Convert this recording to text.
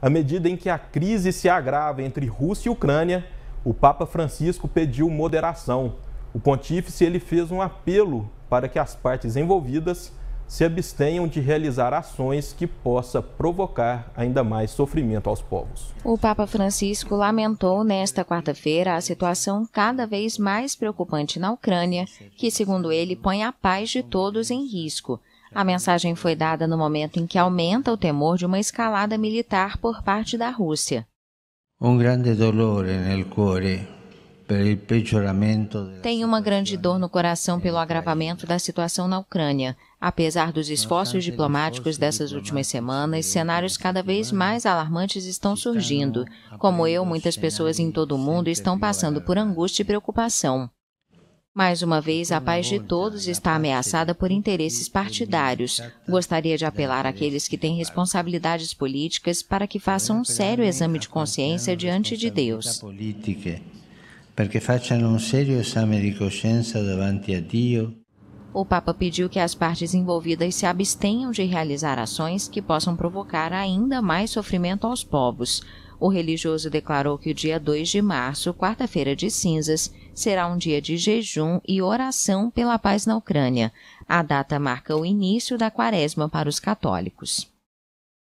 À medida em que a crise se agrava entre Rússia e Ucrânia, o Papa Francisco pediu moderação. O pontífice ele fez um apelo para que as partes envolvidas se abstenham de realizar ações que possa provocar ainda mais sofrimento aos povos. O Papa Francisco lamentou nesta quarta-feira a situação cada vez mais preocupante na Ucrânia, que segundo ele põe a paz de todos em risco. A mensagem foi dada no momento em que aumenta o temor de uma escalada militar por parte da Rússia. Um grande dolor no cuore tem uma grande dor no coração pelo agravamento da situação na Ucrânia. Apesar dos esforços diplomáticos dessas últimas semanas, cenários cada vez mais alarmantes estão surgindo. Como eu, muitas pessoas em todo o mundo estão passando por angústia e preocupação. Mais uma vez, a paz de todos está ameaçada por interesses partidários. Gostaria de apelar àqueles que têm responsabilidades políticas para que façam um sério exame de consciência diante de Deus. a O Papa pediu que as partes envolvidas se abstenham de realizar ações que possam provocar ainda mais sofrimento aos povos. O religioso declarou que o dia 2 de março, quarta-feira de cinzas, será um dia de jejum e oração pela paz na Ucrânia. A data marca o início da quaresma para os católicos.